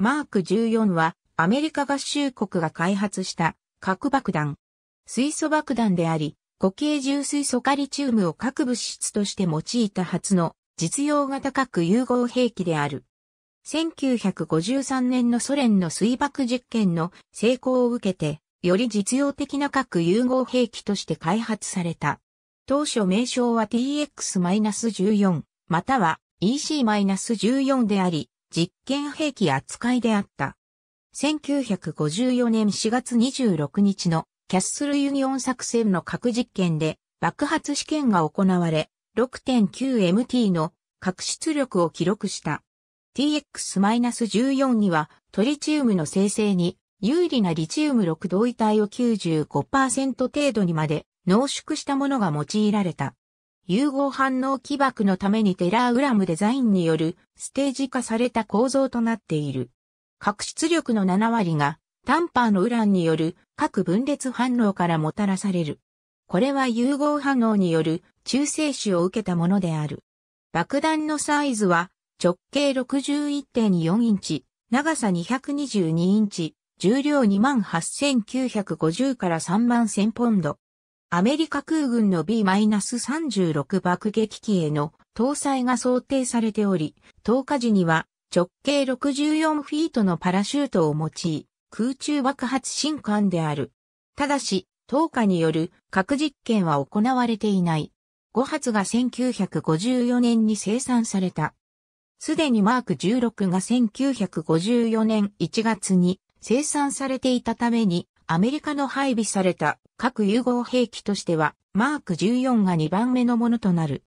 マーク14はアメリカ合衆国が開発した核爆弾。水素爆弾であり、固形重水素カリチウムを核物質として用いた初の実用型核融合兵器である。1953年のソ連の水爆実験の成功を受けて、より実用的な核融合兵器として開発された。当初名称は TX-14 または EC-14 であり、実験兵器扱いであった。1954年4月26日のキャッスルユニオン作戦の核実験で爆発試験が行われ、6.9MT の核出力を記録した。TX-14 にはトリチウムの生成に有利なリチウム6同位体を95%程度にまで濃縮したものが用いられた。融合反応起爆のためにテラーウラムデザインによるステージ化された構造となっている。核出力の7割がタンパーのウランによる核分裂反応からもたらされる。これは融合反応による中性子を受けたものである。爆弾のサイズは直径61.4インチ、長さ222インチ、重量28,950から3万1000ポンド。アメリカ空軍の B-36 爆撃機への搭載が想定されており、投下時には直径64フィートのパラシュートを用い、空中爆発新艦である。ただし、投下による核実験は行われていない。5発が1954年に生産された。すでにマーク16が1954年1月に生産されていたためにアメリカの配備された核融合兵器としては、マーク14が2番目のものとなる。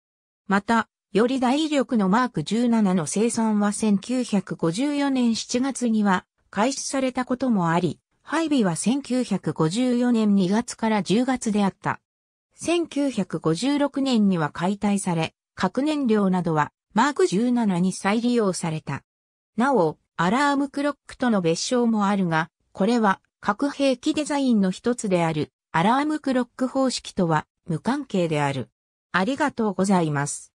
また、より大威力のマーク17の生産は1954年7月には開始されたこともあり、配備は1954年2月から10月であった。1956年には解体され、核燃料などはマーク17に再利用された。なお、アラームクロックとの別称もあるが、これは核兵器デザインの一つであるアラームクロック方式とは無関係である。ありがとうございます。